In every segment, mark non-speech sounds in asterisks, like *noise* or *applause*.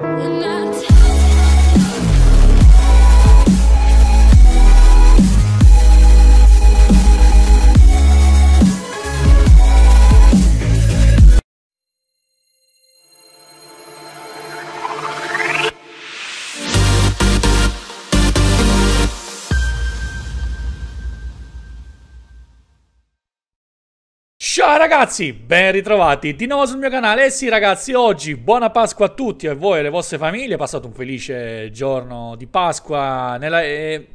And I ragazzi, ben ritrovati di nuovo sul mio canale. E eh sì ragazzi, oggi buona Pasqua a tutti, a voi e alle vostre famiglie. passato un felice giorno di Pasqua nella, eh,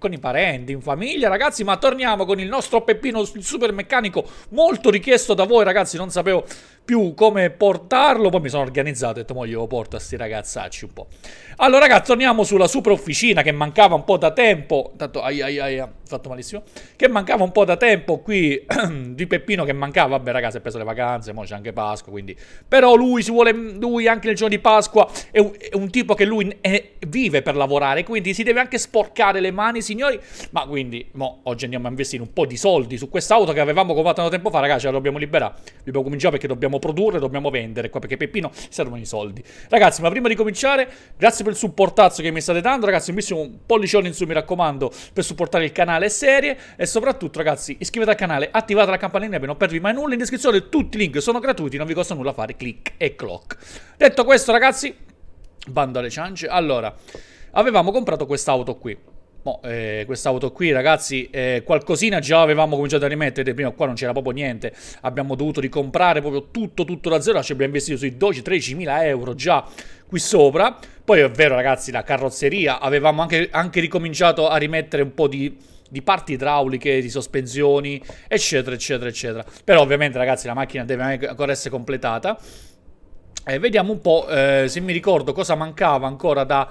con i parenti, in famiglia, ragazzi. Ma torniamo con il nostro Peppino, il super meccanico, molto richiesto da voi, ragazzi. Non sapevo più come portarlo. Poi mi sono organizzato e ho detto, mo glielo porto a sti ragazzacci un po'. Allora, ragazzi, torniamo sulla super officina che mancava un po' da tempo. Tanto, ai ai ai, ho fatto malissimo. Che mancava un po' da tempo qui *clears throat* di Peppino che mancava. Vabbè, ragazzi, ha preso le vacanze, mo c'è anche Pasqua, quindi... Però lui si vuole... Lui anche il giorno di Pasqua è un, è un tipo che lui è, vive per lavorare, quindi si deve anche sporcare le mani, signori. Ma quindi, mo, oggi andiamo a investire un po' di soldi su quest'auto che avevamo comprato tempo fa, ragazzi, la dobbiamo liberare. Dobbiamo cominciare perché dobbiamo dobbiamo produrre, dobbiamo vendere qua perché Peppino servono i soldi. Ragazzi, ma prima di cominciare, grazie per il supportazzo che mi state dando, ragazzi, un bellissimo pollicione in su, mi raccomando, per supportare il canale serie e soprattutto, ragazzi, iscrivetevi al canale, attivate la campanellina per non perdervi mai nulla, in descrizione tutti i link sono gratuiti, non vi costa nulla fare click e clock. Detto questo, ragazzi, bando alle ciance. Allora, avevamo comprato quest'auto qui. Boh, eh, quest'auto qui ragazzi eh, qualcosina già avevamo cominciato a rimettere prima qua non c'era proprio niente abbiamo dovuto ricomprare proprio tutto tutto da zero ci abbiamo investito sui 12-13 mila euro già qui sopra poi è vero ragazzi la carrozzeria avevamo anche, anche ricominciato a rimettere un po' di di parti idrauliche, di sospensioni, eccetera, eccetera, eccetera. Però ovviamente ragazzi la macchina deve ancora essere completata. Eh, vediamo un po' eh, se mi ricordo cosa mancava ancora da,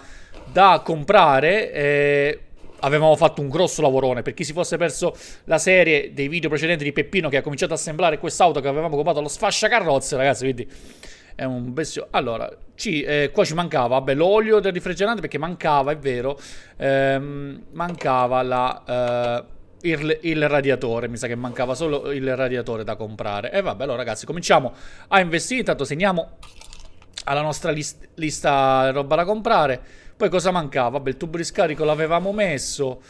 da comprare. Eh, avevamo fatto un grosso lavorone. Per chi si fosse perso la serie dei video precedenti di Peppino che ha cominciato a assemblare quest'auto che avevamo comprato allo sfascia carrozze, ragazzi, quindi è un bestio. Allora, ci, eh, qua ci mancava, vabbè, l'olio del refrigerante perché mancava, è vero, ehm, mancava la... Eh, il, il, radiatore, mi sa che mancava solo il radiatore da comprare. E vabbè, allora ragazzi, cominciamo a investire. Intanto segniamo alla nostra list lista roba da comprare. Poi cosa mancava? Vabbè, il tubo di scarico l'avevamo messo,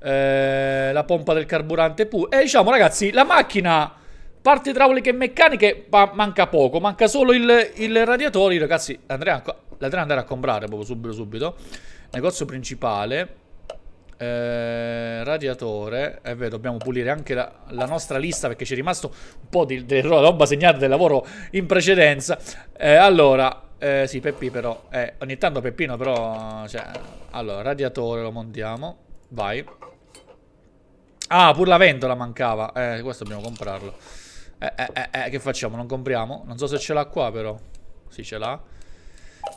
eh, la pompa del carburante pure. E diciamo, ragazzi, la macchina, parti idrauliche e meccaniche, ma manca poco. Manca solo il, il radiatore. Ragazzi, andrei a, andrei andare a comprare proprio subito, subito. Negozio principale. Eh, radiatore e eh, beh, dobbiamo pulire anche la, la nostra lista perché ci è rimasto un po' di, di roba segnata del lavoro in precedenza eh, allora eh, sì, Peppi però. Eh, ogni tanto Peppino però... Cioè... Allora, radiatore lo montiamo. Vai. Ah, pur la ventola mancava. Eh, questo dobbiamo comprarlo. Eh, eh, eh, eh, che facciamo? Non compriamo? Non so se ce l'ha qua però. Sì, ce l'ha.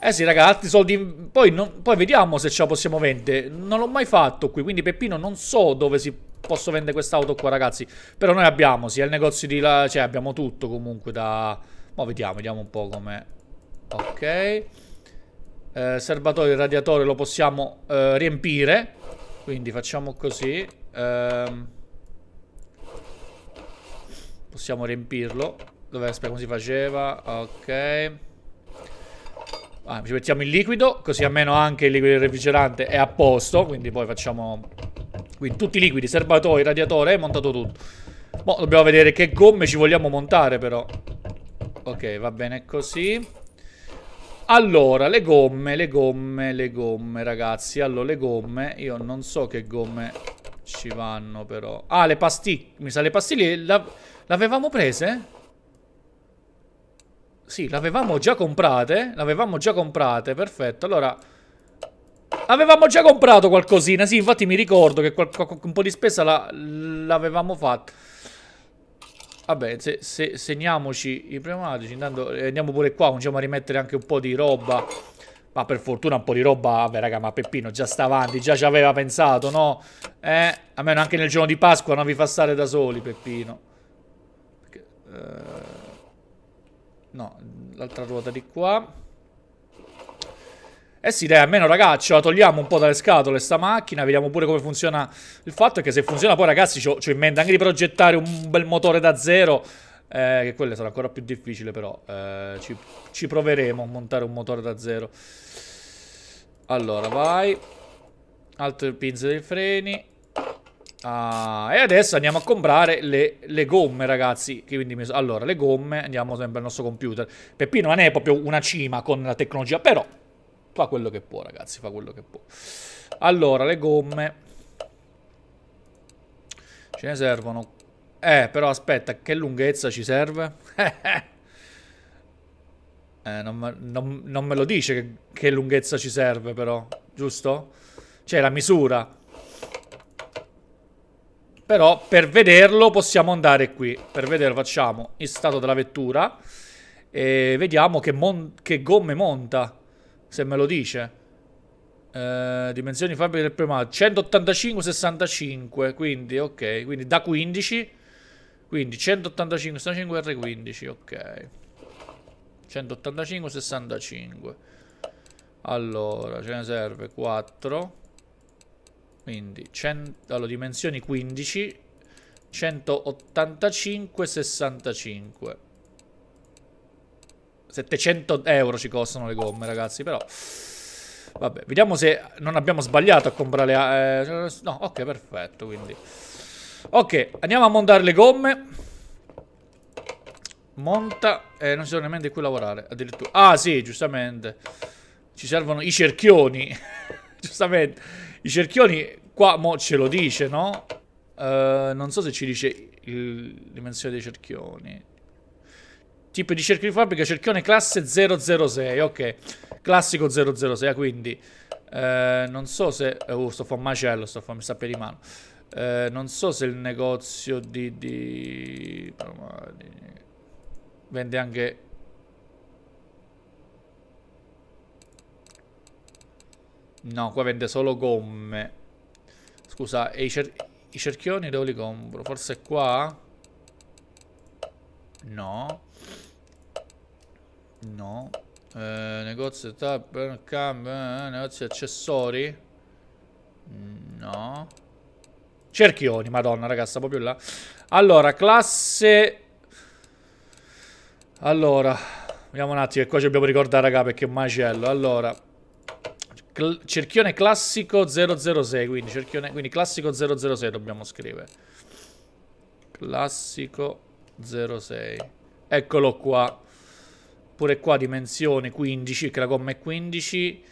Eh sì, raga, altri soldi... Poi, non... Poi vediamo se ce la possiamo vendere. Non l'ho mai fatto qui, quindi Peppino non so dove si posso vendere quest'auto qua, ragazzi. Però noi abbiamo sia il negozio di... La... Cioè, abbiamo tutto comunque da... Ma vediamo, vediamo un po' come... Ok. Eh, serbatoio, radiatore lo possiamo eh, riempire. Quindi facciamo così. Eh, possiamo riempirlo. Dove aspetta come si faceva? Ok. Ah, ci mettiamo il liquido, così almeno anche il liquido refrigerante è a posto. Quindi poi facciamo... Quindi tutti i liquidi, serbatoio, radiatore, è montato tutto. Boh, dobbiamo vedere che gomme ci vogliamo montare però. Ok, va bene così. Allora, le gomme, le gomme, le gomme, ragazzi. Allora, le gomme, io non so che gomme ci vanno però. Ah, le pastiglie, mi sa le pastiglie l'avevamo prese? Sì, l'avevamo già comprate, l'avevamo già comprate, perfetto. Allora avevamo già comprato qualcosina, sì, infatti mi ricordo che un po' di spesa l'avevamo fatta. Vabbè, se, se, segniamoci i pneumatici, intanto eh, andiamo pure qua, cominciamo a rimettere anche un po' di roba. Ma per fortuna un po' di roba, vabbè raga, ma Peppino già sta avanti, già ci aveva pensato, no? Eh, almeno anche nel giorno di Pasqua non vi fa stare da soli, Peppino. Perché, eh, no, l'altra ruota di qua. Eh sì, dai, almeno ragazzi, la togliamo un po' dalle scatole sta macchina, vediamo pure come funziona. Il fatto è che se funziona poi ragazzi, ci ho, in mente anche di progettare un bel motore da zero, eh, che quello sarà ancora più difficile però, eh, ci, ci proveremo a montare un motore da zero. Allora, vai. altro il pinze dei freni. Ah, e adesso andiamo a comprare le, le gomme, ragazzi. Mi... Allora, le gomme, andiamo sempre al nostro computer. Peppino non è proprio una cima con la tecnologia, però fa quello che può, ragazzi, fa quello che può. Allora, le gomme. Ce ne servono. Eh, però aspetta, che lunghezza ci serve? *laughs* eh, non, non, non, me lo dice che, che lunghezza ci serve, però. Giusto? Cioè, la misura. Però per vederlo possiamo andare qui. Per vederlo facciamo in stato della vettura. E vediamo che, che gomme monta se me lo dice. Uh, dimensioni fabbriche del primato 185 65 quindi ok quindi da 15 quindi 185 65 r15 ok 185 65 allora ce ne serve 4 quindi 100, allora, dimensioni 15 185 65 700 euro ci costano le gomme, ragazzi, però... Vabbè, vediamo se non abbiamo sbagliato a comprare... A... Eh, no, ok, perfetto, quindi... Ok, andiamo a montare le gomme. Monta. Eh, non ci sono nemmeno di cui lavorare, addirittura. Ah, sì, giustamente. Ci servono i cerchioni. *laughs* giustamente. I cerchioni, qua mo ce lo dice, no? Uh, non so se ci dice il... dimensione dei cerchioni. Tipo di cerchio di fabbrica, cerchione classe 006, ok. Classico 006, ah, quindi... Eh, non so se... Uh, sto facendo un macello, sto facendo, mi sta per di mano. Eh, non so se il negozio di... di... Vende anche No, qua vende solo gomme. Scusa, e i, cer i cerchioni dove li compro? Forse qua? No. No. Eh, negozio tab, cam, eh, eh negozio accessori. No. Cerchioni, madonna, ragazzi, sta proprio là. Allora, classe... Allora, vediamo un attimo che qua ci dobbiamo ricordare, raga, perché è un macello. Allora, cl cerchione classico 006, quindi, cerchione, quindi classico 006 dobbiamo scrivere. Classico 06. Eccolo qua. Pure qua dimensione 15, che la gomma è 15.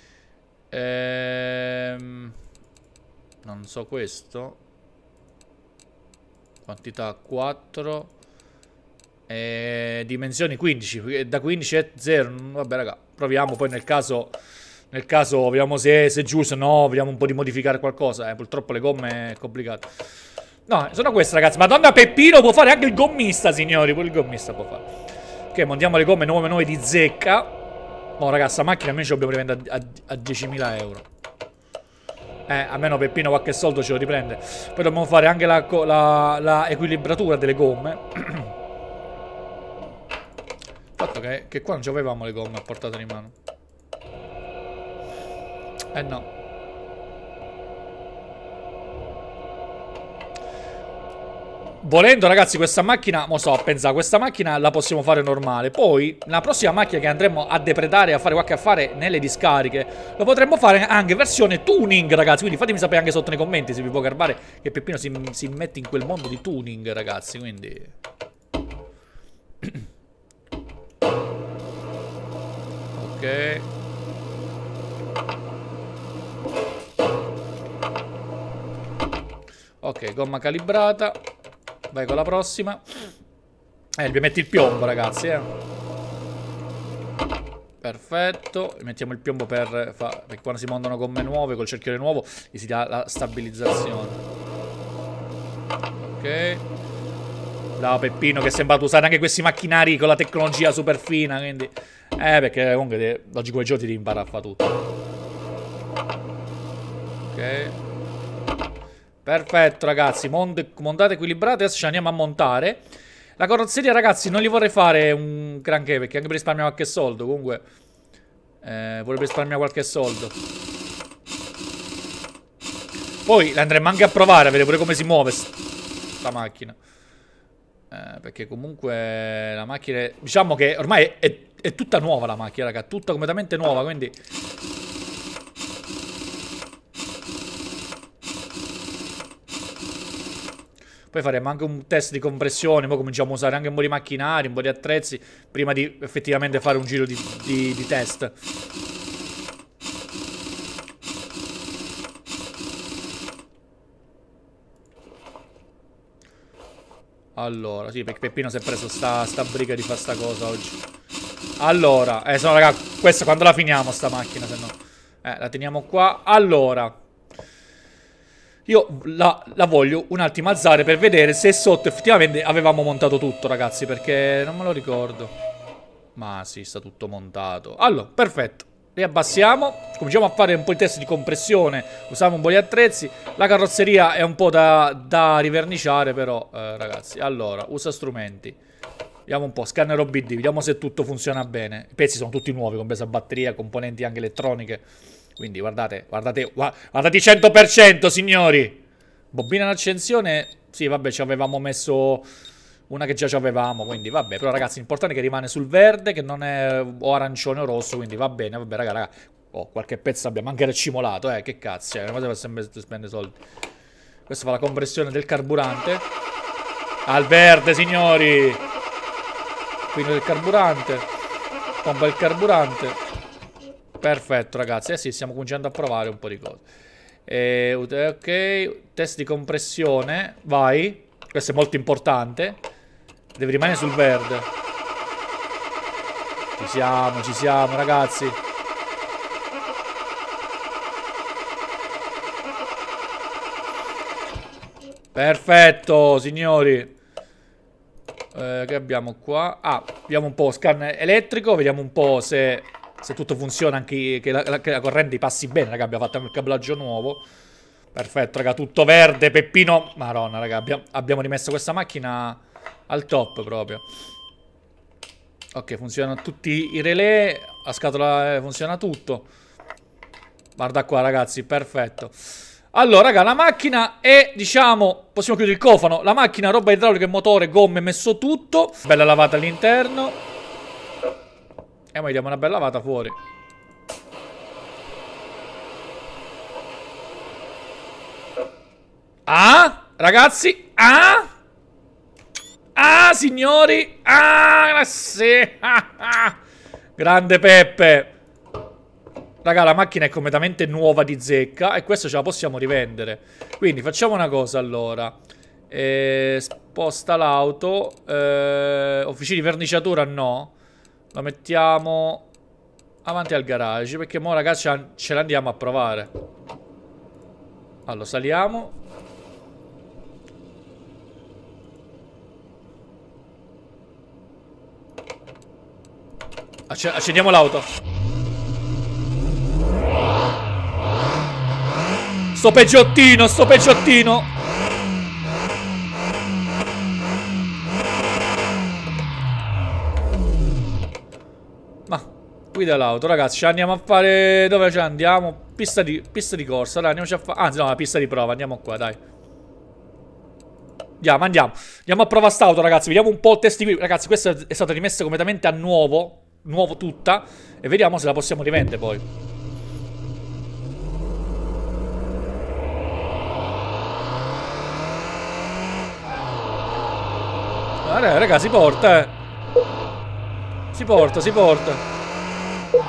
Ehm, non so questo. Quantità 4. E dimensioni 15. Eh, da 15 è 0. Mm, vabbè, raga, proviamo. Poi nel caso... Nel caso vediamo se, è giusto, no, vediamo un po' di modificare qualcosa, eh. purtroppo le gomme è complicato. No, sono queste ragazzi, madonna Peppino può fare anche il gommista, signori, pure il gommista può fare. Ok, montiamo le gomme 9,9 di zecca. Oh, ragazzi, la macchina almeno ce dobbiamo rivendere a, a, a 10.000 euro. Eh, almeno Peppino qualche soldo ce lo riprende. Poi dobbiamo fare anche la, la, la equilibratura delle gomme. *clears throat* Fatto che, che qua non avevamo le gomme a portata di mano. Eh no. Volendo ragazzi questa macchina, mo so, pensa, questa macchina la possiamo fare normale Poi la prossima macchina che andremo a depredare, a fare qualche affare nelle discariche Lo potremmo fare anche versione tuning ragazzi Quindi fatemi sapere anche sotto nei commenti se vi può garbare Che Peppino si, si mette in quel mondo di tuning ragazzi Quindi... *clears throat* ok Ok, gomma calibrata Vai con la prossima. Eh, gli metti il piombo, ragazzi, eh. Perfetto. Mettiamo il piombo per... Fa... Perché quando si montano gomme nuove, col cerchiere nuovo, gli si dà la stabilizzazione. Ok. Bravo Peppino, che è sembrato usare anche questi macchinari con la tecnologia super fina, quindi... Eh, perché comunque oggi come giochi ti impara a fare tutto. Ok. Perfetto ragazzi, Mond montate equilibrate, adesso ci andiamo a montare. La carrozzeria ragazzi non gli vorrei fare un granché perché anche per risparmiare qualche soldo comunque. Eh, vorrei risparmiare qualche soldo. Poi l'andremo anche a provare, a vedere pure come si muove la macchina. Eh, perché comunque la macchina... È... Diciamo che ormai è, è, è tutta nuova la macchina, raga. Tutta completamente nuova, quindi... Poi faremo anche un test di compressione, poi cominciamo a usare anche un po' di macchinari, un po' di attrezzi, prima di effettivamente fare un giro di, di, di test. Allora, sì, perché Peppino si è preso sta, sta briga di fare sta cosa oggi. Allora, eh, se no, raga, questa quando la finiamo sta macchina, se no. Eh, la teniamo qua. Allora. Io la, la voglio attimo alzare per vedere se sotto effettivamente avevamo montato tutto, ragazzi, perché non me lo ricordo. Ma sì, sta tutto montato. Allora, perfetto. Riabbassiamo, cominciamo a fare un po' il test di compressione, usiamo un po' gli attrezzi. La carrozzeria è un po' da, da riverniciare però, eh, ragazzi. Allora, usa strumenti. Vediamo un po', scanner OBD, vediamo se tutto funziona bene. I pezzi sono tutti nuovi, compresa batteria, componenti anche elettroniche. Quindi guardate, guardate, guardate 100% signori. Bobina d'accensione, sì vabbè ci avevamo messo una che già ci avevamo, quindi vabbè. Però ragazzi, l'importante è che rimane sul verde, che non è uh, o arancione o rosso, quindi va bene, vabbè raga, raga. Oh, qualche pezzo abbiamo anche recimolato, eh, che cazzo, eh, cosa per sempre spendere soldi. Questo fa la compressione del carburante. Al verde, signori! Quindi del carburante. Pompa il carburante. Perfetto ragazzi, eh sì, stiamo cominciando a provare un po' di cose eh, Ok, test di compressione, vai Questo è molto importante Devi rimanere sul verde Ci siamo, ci siamo ragazzi Perfetto, signori eh, Che abbiamo qua? Ah, vediamo un po' scan elettrico Vediamo un po' se se tutto funziona, anche che la, che la corrente passi bene, raga, abbiamo fatto il cablaggio nuovo. Perfetto, raga, tutto verde, Peppino. Madonna, raga, abbiamo, abbiamo rimesso questa macchina al top proprio. Ok, funzionano tutti i relè, la scatola eh, funziona tutto. Guarda qua, ragazzi, perfetto. Allora, raga, la macchina è, diciamo, possiamo chiudere il cofano. La macchina, roba idraulica, motore, gomme, messo tutto. Bella lavata all'interno. E eh, ma gli diamo una bella lavata fuori. Ah! Ragazzi! Ah! Ah, signori! Ah, sì! Ah, *laughs* ah. Grande Peppe! Raga, la macchina è completamente nuova di zecca e questo ce la possiamo rivendere. Quindi facciamo una cosa allora. Eh, sposta l'auto. Eh, officina di verniciatura no. Lo mettiamo avanti al garage perché mo ragazzi ce l'andiamo a provare. Allora, saliamo. accendiamo l'auto. Sto peggiottino, sto peggiottino. qui dall'auto ragazzi, ci andiamo a fare... Dove ci andiamo? Pista di, pista di corsa, dai, andiamoci a fare... Anzi, no, la pista di prova, andiamo qua, dai. Andiamo, andiamo. Andiamo a prova st'auto, ragazzi. Vediamo un po' il test qui. Ragazzi, questa è stata rimessa completamente a nuovo. Nuovo tutta. E vediamo se la possiamo rivendere poi. Vabbè, allora, raga, si porta, eh. Si porta, si porta. お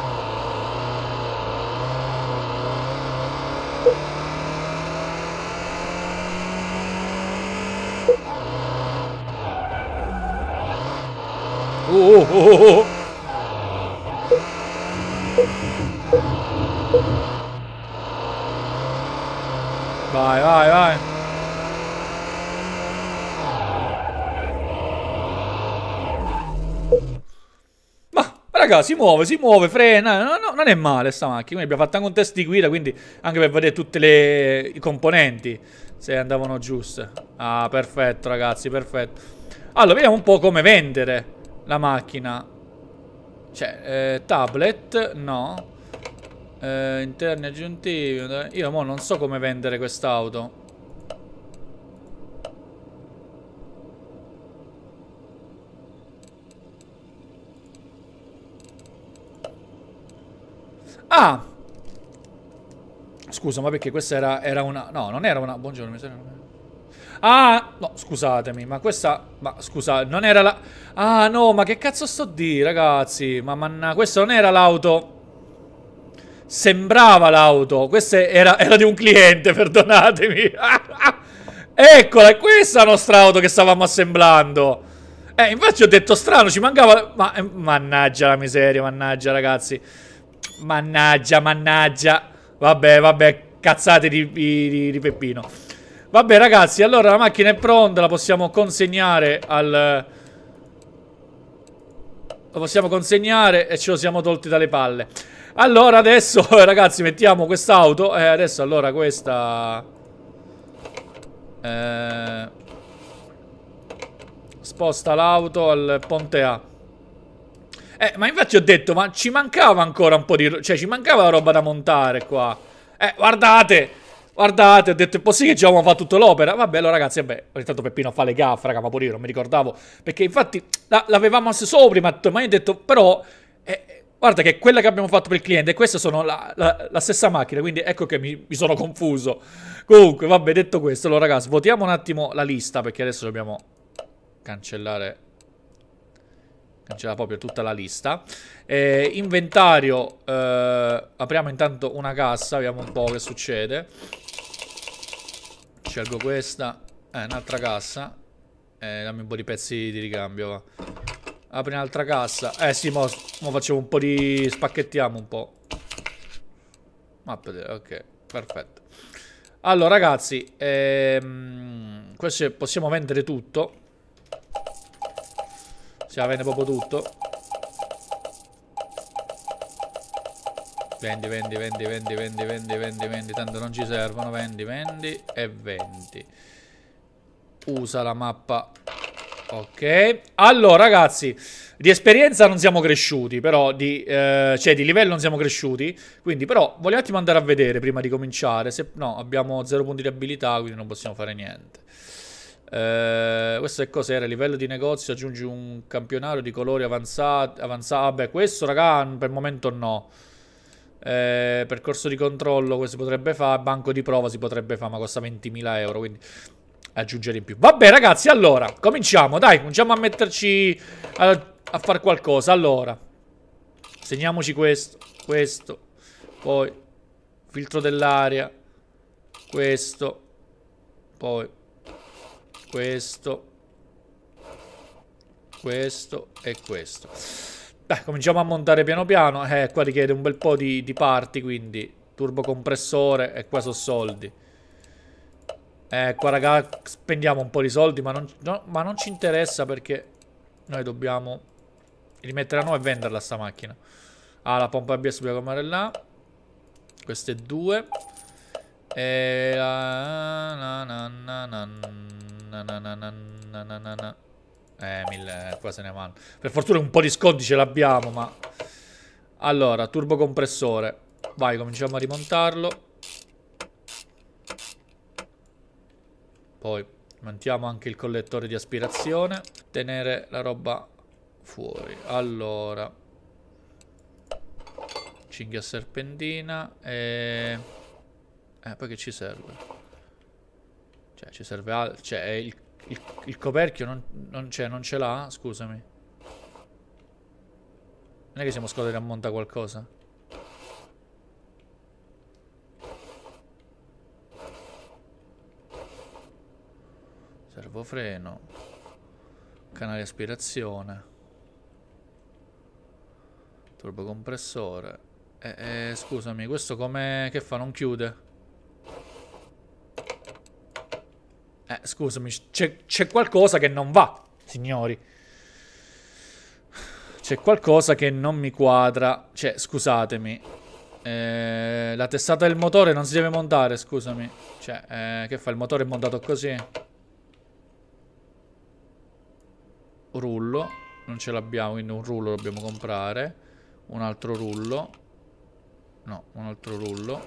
お raga, si muove, si muove, frena. No, no, non è male sta macchina. Quindi abbiamo fatto anche un test di guida, quindi anche per vedere tutti i componenti. Se andavano giuste. Ah, perfetto, ragazzi, perfetto. Allora, vediamo un po' come vendere la macchina. Cioè, eh, tablet, no. Eh, interni aggiuntivi. Io mo non so come vendere quest'auto. Ah! Scusa, ma perché questa era, era una... No, non era una... Buongiorno, mi miseria... Ah, no, scusatemi, ma questa... Ma scusa, non era la... Ah, no, ma che cazzo sto di, ragazzi? Ma manna... Questa non era l'auto... Sembrava l'auto. Questa era, era, di un cliente, *laughs* perdonatemi. *laughs* Eccola, è questa la nostra auto che stavamo assemblando. Eh, infatti ho detto strano, ci mancava... Ma, eh, mannaggia la miseria, mannaggia, ragazzi. Mannaggia, mannaggia. Vabbè, vabbè, cazzate di, di, di, Peppino. Vabbè, ragazzi, allora la macchina è pronta, la possiamo consegnare al... La possiamo consegnare e ce lo siamo tolti dalle palle. Allora, adesso, *laughs* ragazzi, mettiamo quest'auto. Eh, adesso, allora, questa... Eh... Sposta l'auto al ponte A. Eh, ma infatti ho detto, ma ci mancava ancora un po' di... Cioè, ci mancava la roba da montare qua. Eh, guardate! Guardate, ho detto, è possibile che ci avevamo fatto tutta l'opera? Vabbè, allora ragazzi, vabbè, ogni tanto Peppino fa le gaffe, raga, ma pure io non mi ricordavo. Perché infatti l'avevamo messo sopra, ma, ma io ho detto, però... Eh, Guarda che quella che abbiamo fatto per il cliente e questa sono la, la, la, stessa macchina, quindi ecco che mi, mi, sono confuso. Comunque, vabbè, detto questo, allora ragazzi, votiamo un attimo la lista perché adesso dobbiamo cancellare c'era proprio tutta la lista. Eh, inventario, eh, apriamo intanto una cassa, vediamo un po' che succede. Scelgo questa, eh, un'altra cassa. Eh, dammi un po' di pezzi di ricambio, va. Apri un'altra cassa. Eh sì, mo, mo facciamo un po' di... spacchettiamo un po'. Mappa, ok, perfetto. Allora ragazzi, ehm, questo possiamo vendere tutto Ce la vende proprio tutto. Vendi, vendi, vendi, vendi, vendi, vendi, vendi, vendi. Tanto non ci servono. Vendi, vendi e vendi. Usa la mappa. Ok. Allora, ragazzi. Di esperienza non siamo cresciuti, però di, eh, cioè di livello non siamo cresciuti. Quindi però voglio un attimo andare a vedere prima di cominciare. Se, no, abbiamo 0 punti di abilità, quindi non possiamo fare niente. Eh, questo è cos'era? Livello di negozio, aggiungi un campionario di colori avanzati. avanzati. Vabbè, ah, questo, raga, per il momento no. Eh, percorso di controllo, questo si potrebbe fare. Banco di prova si potrebbe fare, ma costa 20.000 euro, quindi aggiungere in più. Vabbè, ragazzi, allora, cominciamo, dai, cominciamo a metterci a, a fare qualcosa. Allora, segniamoci questo, questo, poi filtro dell'aria, questo, poi questo, questo e questo. Beh, cominciamo a montare piano piano. Eh, qua richiede un bel po' di, di parti, quindi turbocompressore e qua sono soldi. Eh, qua raga, spendiamo un po' di soldi, ma non, no, ma non ci interessa perché noi dobbiamo rimettere a noi e venderla sta macchina. Ah, la pompa ABS dobbiamo comprare là. Queste due. E la... na, na, Na, na, na, Na, na, na, na Eh, mille, eh, qua se ne vanno. Per fortuna un po' di sconti ce l'abbiamo, ma... Allora, turbocompressore. Vai, cominciamo a rimontarlo. Poi montiamo anche il collettore di aspirazione. Tenere la roba fuori. Allora. Cinghia serpentina e... Eh, poi che ci serve? Cioè, ci serve altro. Cioè, il, il, il, coperchio non, non, cioè, non ce l'ha? Scusami. Non è che siamo scoleri a monta qualcosa. Servofreno. Canale aspirazione. Turbocompressore. Eh, eh, scusami, questo come... che fa? Non chiude? Eh, scusami, c'è qualcosa che non va, signori. C'è qualcosa che non mi quadra. Cioè, scusatemi. Eh, la testata del motore non si deve montare, scusami. Cioè, eh, che fa? Il motore è montato così? Rullo. Non ce l'abbiamo, quindi un rullo dobbiamo comprare. Un altro rullo. No, un altro rullo.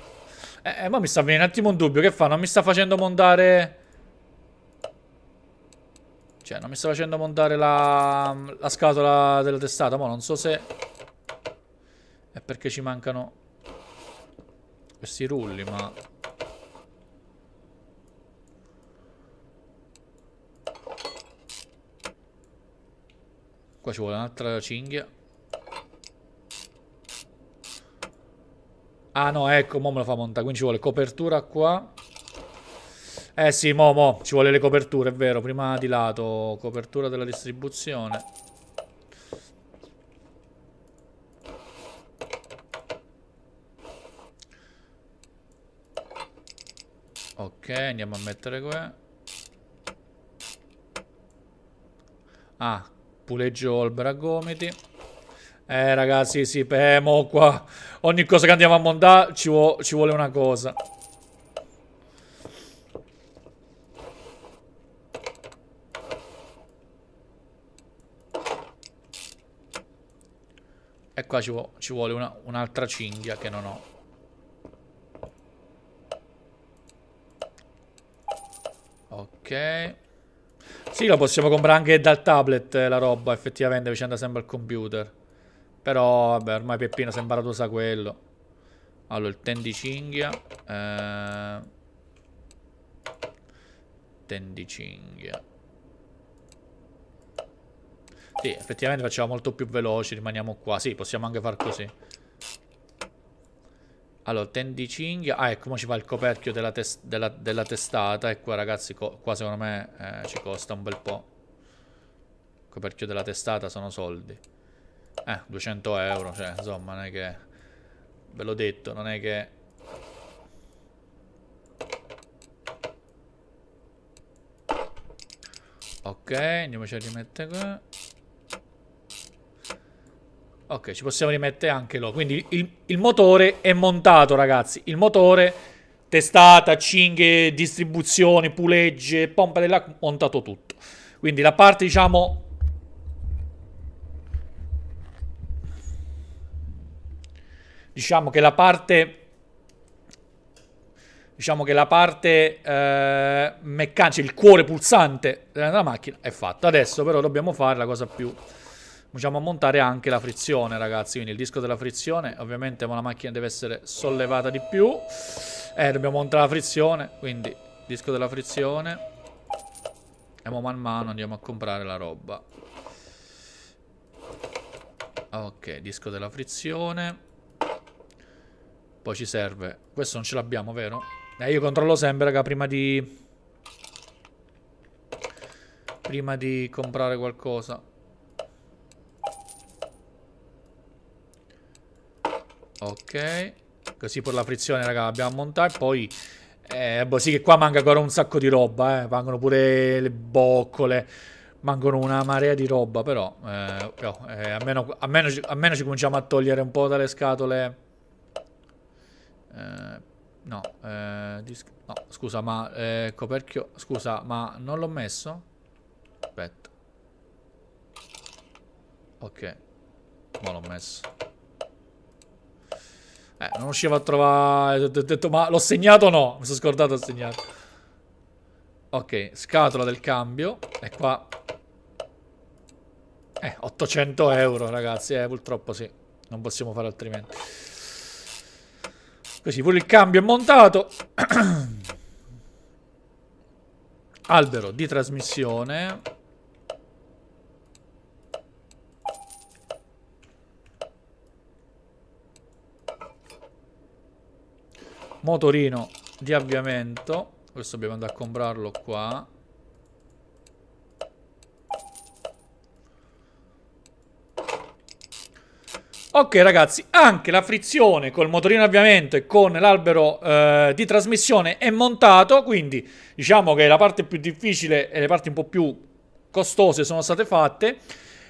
Eh, eh ma mi sta venendo un attimo un dubbio. Che fa? Non mi sta facendo montare... Cioè, non mi sta facendo montare la, la scatola della testata. Ma non so se... È perché ci mancano... Questi rulli, ma... Qua ci vuole un'altra cinghia. Ah no, ecco, mo me lo fa montare. Quindi ci vuole copertura qua. Eh sì, mo, mo, ci vuole le coperture, è vero. Prima di lato, copertura della distribuzione. Ok, andiamo a mettere qua. Ah, puleggio olbra gomiti. Eh ragazzi, sì, pemo eh, qua. Ogni cosa che andiamo a montare ci, vuo ci vuole una cosa. qua ci, vu ci vuole un'altra un cinghia che non ho. Ok. Sì, lo possiamo comprare anche dal tablet eh, la roba, effettivamente, vicenda sempre al computer. Però, vabbè, ormai Peppino si è imparato a quello. Allora, il ten di tendicinghia. Eh... cinghia. Sì, effettivamente facciamo molto più veloci, rimaniamo qua. Sì, possiamo anche far così. Allora, tendi Ah, ecco, ci fa il coperchio della, tes della, della testata. E ecco, qua, ragazzi, qua secondo me eh, ci costa un bel po'. Il coperchio della testata sono soldi. Eh, 200 euro, cioè, insomma, non è che... Ve l'ho detto, non è che... Ok, andiamoci a rimettere qua. Ok, ci possiamo rimettere anche lo. Quindi il, il, motore è montato, ragazzi. Il motore, testata, cinghe, distribuzione, pulegge, pompa dell'acqua, montato tutto. Quindi la parte, diciamo... Diciamo che la parte... Diciamo che la parte eh, meccanica, cioè il cuore pulsante della macchina è fatta. Adesso però dobbiamo fare la cosa più Cominciamo a montare anche la frizione, ragazzi. Quindi il disco della frizione, ovviamente, la macchina deve essere sollevata di più. Eh, dobbiamo montare la frizione, quindi disco della frizione. E man mano andiamo a comprare la roba. Ok, disco della frizione. Poi ci serve... Questo non ce l'abbiamo, vero? Eh, io controllo sempre, raga, prima di... Prima di comprare qualcosa. Ok. Così per la frizione, raga, l'abbiamo montata. E poi... Eh, boh, sì che qua manca ancora un sacco di roba, eh. Mancano pure le boccole. Mancano una marea di roba, però... Eh, però eh, almeno, almeno, almeno, ci cominciamo a togliere un po' dalle scatole... Eh, no, eh, no, scusa, ma... Eh, coperchio... Scusa, ma non l'ho messo? Aspetta. Ok. Ma l'ho messo. Eh, non riuscivo a trovare... Ho detto, ma l'ho segnato o no? Mi sono scordato ho segnato. Ok, scatola del cambio. E qua... Eh, 800 euro, ragazzi. Eh, purtroppo sì. Non possiamo fare altrimenti. Così, pure il cambio è montato. *clears throat* Albero di trasmissione. Motorino di avviamento. Questo dobbiamo andare a comprarlo qua. Ok ragazzi, anche la frizione col motorino avviamento e con l'albero eh, di trasmissione è montato, quindi diciamo che la parte più difficile e le parti un po' più costose sono state fatte.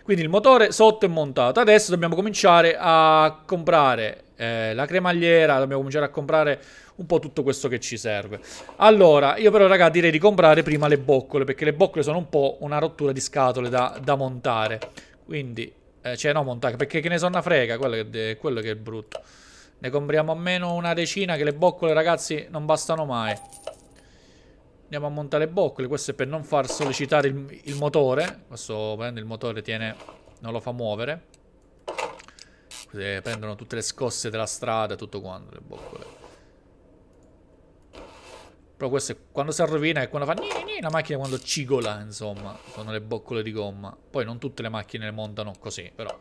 Quindi il motore sotto è montato. Adesso dobbiamo cominciare a comprare eh, la cremagliera, dobbiamo cominciare a comprare un po' tutto questo che ci serve. Allora, io però raga direi di comprare prima le boccole, perché le boccole sono un po' una rottura di scatole da, da montare. Quindi, eh, cioè no montare, perché che ne so una frega, quello che, quello che è brutto. Ne compriamo almeno una decina, che le boccole ragazzi non bastano mai. Andiamo a montare le boccole, questo è per non far sollecitare il, il motore. Questo prende il motore, tiene, non lo fa muovere. Eh, prendono tutte le scosse della strada, tutto quanto, le boccole. Però questo è quando si rovina e quando fa nini, nini, la macchina quando cigola, insomma, con le boccole di gomma. Poi non tutte le macchine le montano così, però.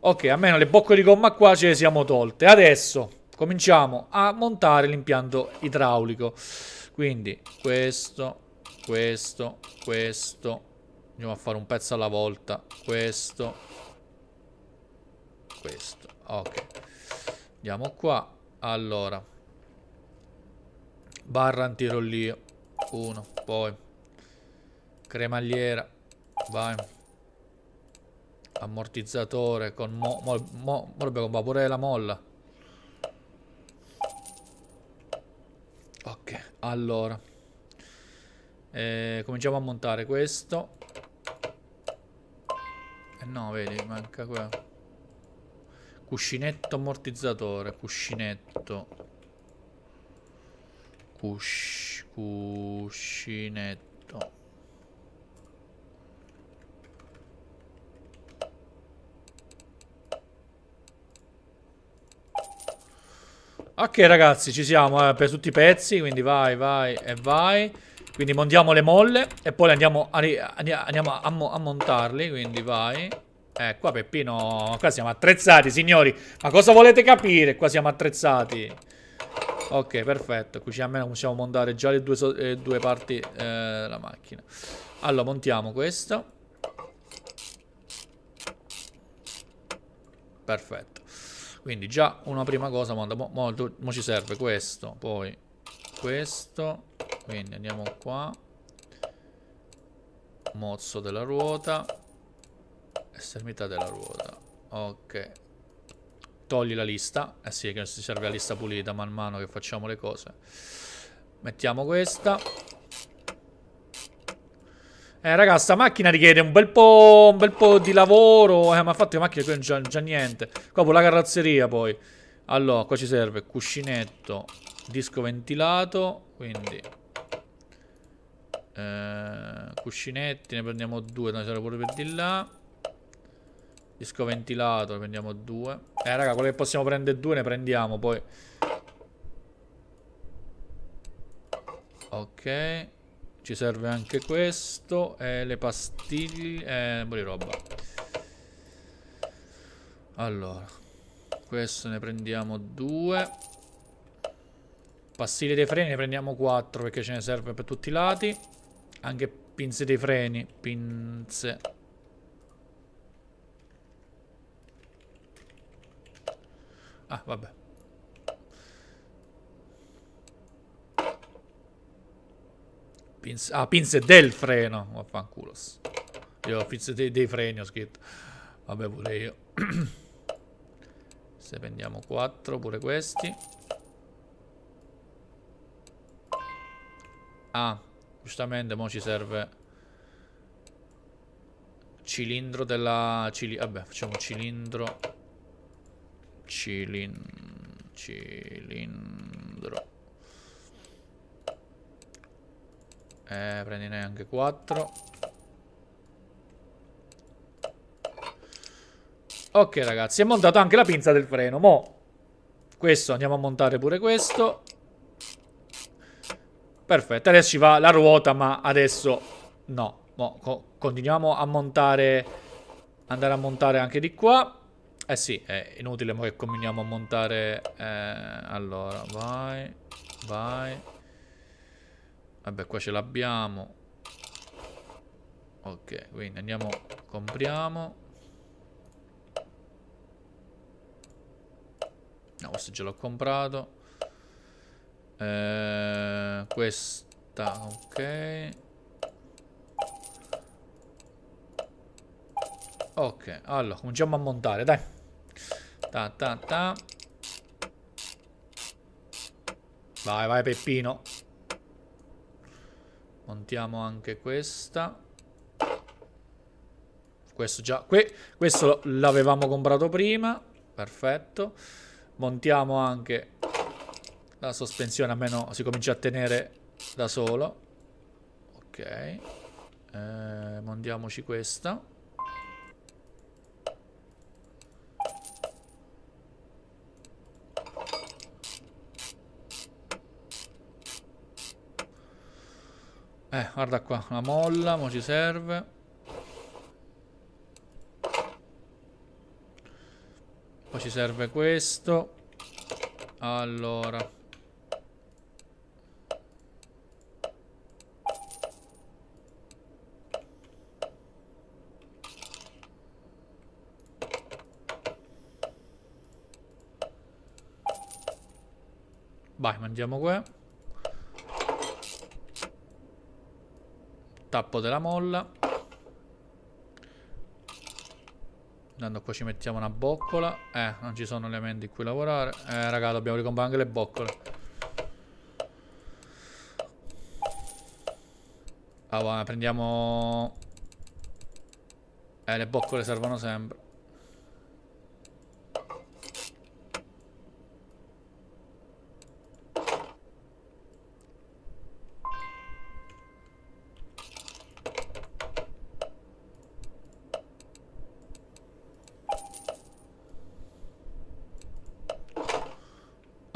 Ok, almeno le boccole di gomma qua ce le siamo tolte. Adesso cominciamo a montare l'impianto idraulico. Quindi questo, questo, questo. Andiamo a fare un pezzo alla volta. Questo. Questo. Ok. Andiamo qua. Allora barra antirollio Uno, poi cremagliera vai ammortizzatore con mo, mo, mo, mo pure la molla ok allora eh, cominciamo a montare questo e eh no vedi manca quello cuscinetto ammortizzatore cuscinetto cuscinetto. Ok ragazzi, ci siamo eh, per tutti i pezzi, quindi vai, vai e vai. Quindi montiamo le molle e poi andiamo a, andiamo a, mo a montarli, quindi vai. Eh, qua Peppino, qua siamo attrezzati signori. Ma cosa volete capire? Qua siamo attrezzati. Ok, perfetto. Così almeno possiamo montare già le due, so eh, due parti eh, della macchina. Allora, montiamo questo. Perfetto. Quindi già una prima cosa monta. ci serve questo, poi questo. Quindi andiamo qua. Mozzo della ruota. Estremità della ruota. Ok, Togli la lista. Eh sì, che ci serve la lista pulita man mano che facciamo le cose. Mettiamo questa. Eh, raga, sta macchina richiede un bel po', un bel po di lavoro. Eh, ma infatti la macchina qui non c'è già niente. Qua pure la carrozzeria, poi. Allora, qua ci serve cuscinetto, disco ventilato, quindi... Eh, cuscinetti, ne prendiamo due, ne serve pure per di là. Disco ventilato, ne prendiamo due. Eh, raga, quello che possiamo prendere due ne prendiamo, poi... Ok. Ci serve anche questo. E eh, le pastiglie... Eh, un po' di roba. Allora. Questo ne prendiamo due. Pastiglie dei freni ne prendiamo quattro perché ce ne serve per tutti i lati. Anche pinze dei freni. Pinze Ah, vabbè. Pinz ah, pinze del freno. Vaffanculo. Io ho pinze dei, dei freni ho scritto. Vabbè, pure io. *clears throat* Se prendiamo 4, pure questi. Ah, giustamente mo ci serve cilindro della... Cili vabbè, facciamo cilindro cilin cilindro eh prendi neanche 4 ok ragazzi è montato anche la pinza del freno mo questo andiamo a montare pure questo perfetto adesso ci va la ruota ma adesso no mo, co continuiamo a montare andare a montare anche di qua eh sì, è inutile che cominciamo a montare... Eh, allora, vai, vai. Vabbè, qua ce l'abbiamo. Ok, quindi andiamo, compriamo. No, questo ce l'ho comprato. Eh, questa, ok. Ok, allora, cominciamo a montare, dai. Ta ta ta. Vai, vai Peppino. Montiamo anche questa. Questo già... Que questo l'avevamo comprato prima. Perfetto. Montiamo anche la sospensione, almeno si comincia a tenere da solo. Ok. Eh, montiamoci questa. Eh, guarda qua, una molla, mo ci serve. Poi ci serve questo. Allora. Vai, mangiamo qua. tappo della molla Intanto qua ci mettiamo una boccola Eh, non ci sono elementi in cui lavorare Eh, raga, dobbiamo ricomprare anche le boccole Allora, ah, prendiamo... Eh, le boccole servono sempre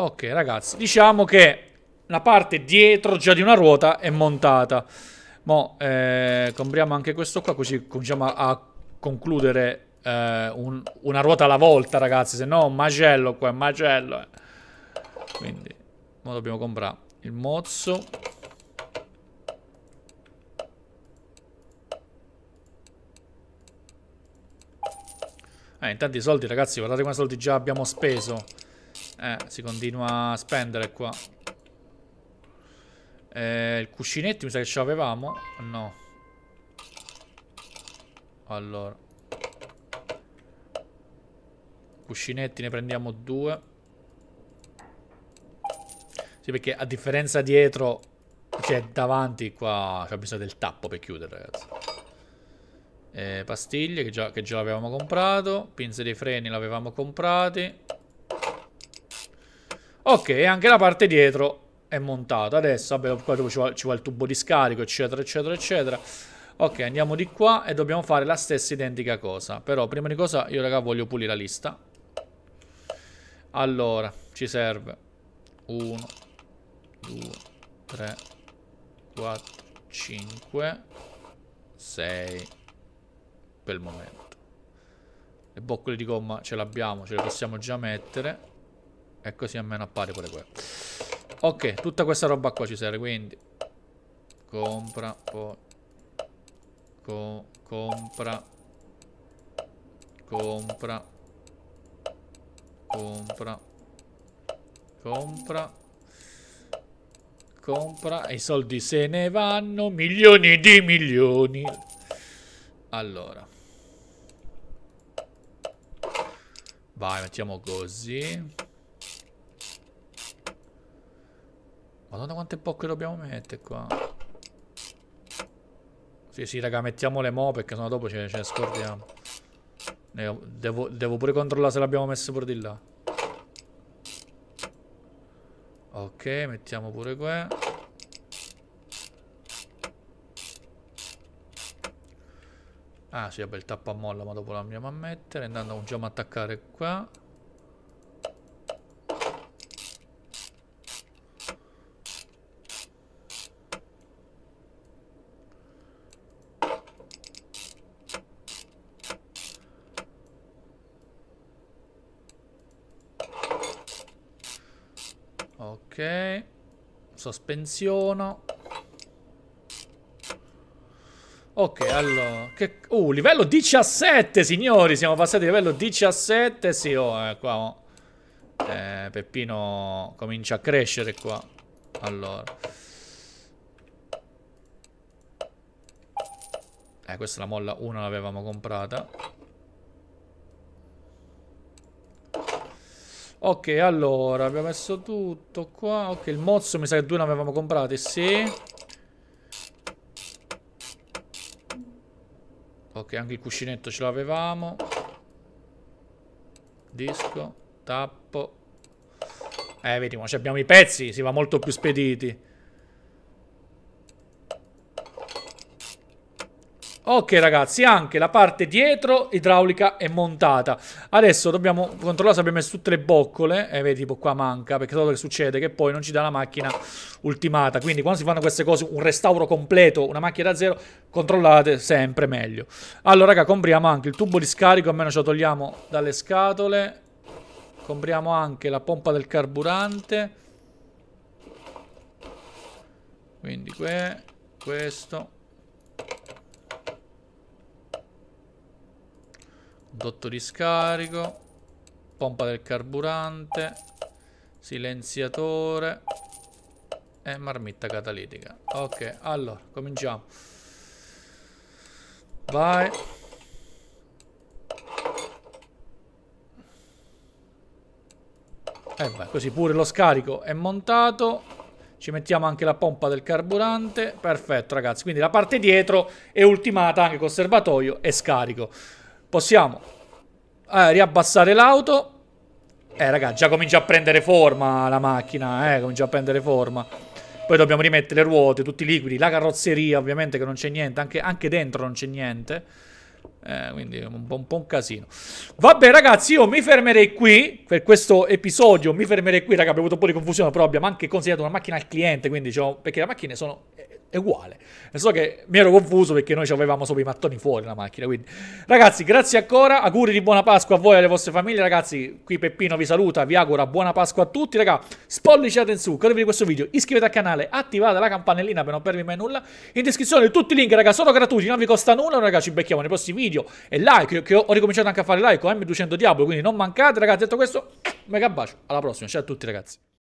Ok ragazzi, diciamo che la parte dietro già di una ruota è montata. Mo' eh, compriamo anche questo qua così cominciamo a, a concludere eh, un, una ruota alla volta ragazzi. Se no un macello qua, un macello. Eh. Quindi, mo dobbiamo comprare il mozzo. Eh, intanto i soldi ragazzi, guardate quanti soldi già abbiamo speso. Eh, si continua a spendere qua. Eh, il cuscinetto mi sa che ce l'avevamo. No. Allora. Cuscinetti ne prendiamo due. Sì, perché a differenza dietro, cioè davanti qua, c'è bisogno del tappo per chiudere, ragazzi. Eh, pastiglie che già, che già avevamo comprato. Pinze dei freni l'avevamo comprati. Ok, anche la parte dietro è montata. Adesso, vabbè, qua dopo ci vuole, ci vuole il tubo di scarico, eccetera, eccetera, eccetera. Ok, andiamo di qua e dobbiamo fare la stessa identica cosa. Però, prima di cosa, io, raga, voglio pulire la lista. Allora, ci serve 1, 2, 3, 4, 5, 6 per il momento. Le boccole di gomma ce l'abbiamo, ce le possiamo già mettere. E così almeno appare pure quello. Ok, tutta questa roba qua ci serve, quindi... Compra, poi... Co compra. Compra. Compra. Compra. Compra. E i soldi se ne vanno. Milioni di milioni. Allora. Vai, mettiamo così. Madonna quante bocche dobbiamo mettere qua. Sì, sì, raga, mettiamo le mo perché sennò dopo ce ne scordiamo. Devo, devo pure controllare se l'abbiamo messo pure di là. Ok, mettiamo pure qua. Ah, sì, vabbè, il molla ma dopo l'andiamo a mettere. Intanto cominciamo a attaccare qua. Sospensiono. Ok, allora... Che... Uh, livello 17, signori! Siamo passati a livello 17. Sì, oh, eh, qua... Oh. Eh, Peppino comincia a crescere qua. Allora... Eh, questa la molla 1 l'avevamo comprata. Ok, allora, abbiamo messo tutto qua. Ok, il mozzo mi sa che due ne avevamo comprate, sì. Ok, anche il cuscinetto ce l'avevamo. Disco, tappo. Eh, vediamo, abbiamo i pezzi, si va molto più spediti. Ok ragazzi, anche la parte dietro idraulica è montata. Adesso dobbiamo controllare se abbiamo messo tutte le boccole. E eh, vedi, tipo qua manca, perché quello che succede che poi non ci dà la macchina ultimata. Quindi quando si fanno queste cose, un restauro completo, una macchina da zero, controllate sempre meglio. Allora raga, compriamo anche il tubo di scarico, almeno ce lo togliamo dalle scatole. Compriamo anche la pompa del carburante. Quindi que questo Dotto di scarico. Pompa del carburante. Silenziatore. E marmitta catalitica. Ok, allora, cominciamo. Vai. E eh, vai, così pure lo scarico è montato. Ci mettiamo anche la pompa del carburante. Perfetto, ragazzi. Quindi la parte dietro è ultimata anche col serbatoio e scarico. Possiamo eh, riabbassare l'auto. Eh, raga, già comincia a prendere forma la macchina, eh, comincia a prendere forma. Poi dobbiamo rimettere le ruote, tutti i liquidi, la carrozzeria ovviamente che non c'è niente, anche, anche, dentro non c'è niente. Eh, quindi un un po' un casino. Vabbè ragazzi, io mi fermerei qui per questo episodio, mi fermerei qui, raga, abbiamo avuto un po' di confusione, però abbiamo anche consegnato una macchina al cliente, quindi diciamo, perché le macchine sono è uguale. E so che mi ero confuso perché noi ci avevamo sopra i mattoni fuori la macchina, quindi... Ragazzi, grazie ancora, auguri di buona Pasqua a voi e alle vostre famiglie, ragazzi. Qui Peppino vi saluta, vi augura buona Pasqua a tutti, raga. Spolliciate in su, godetevi questo video, iscrivetevi al canale, attivate la campanellina per non perdervi mai nulla. In descrizione tutti i link, raga, sono gratuiti, non vi costa nulla, raga, ci becchiamo nei prossimi video. E like, che ho ricominciato anche a fare like con M200 Diablo, quindi non mancate, ragazzi. Detto questo, mega bacio, alla prossima, ciao a tutti, ragazzi.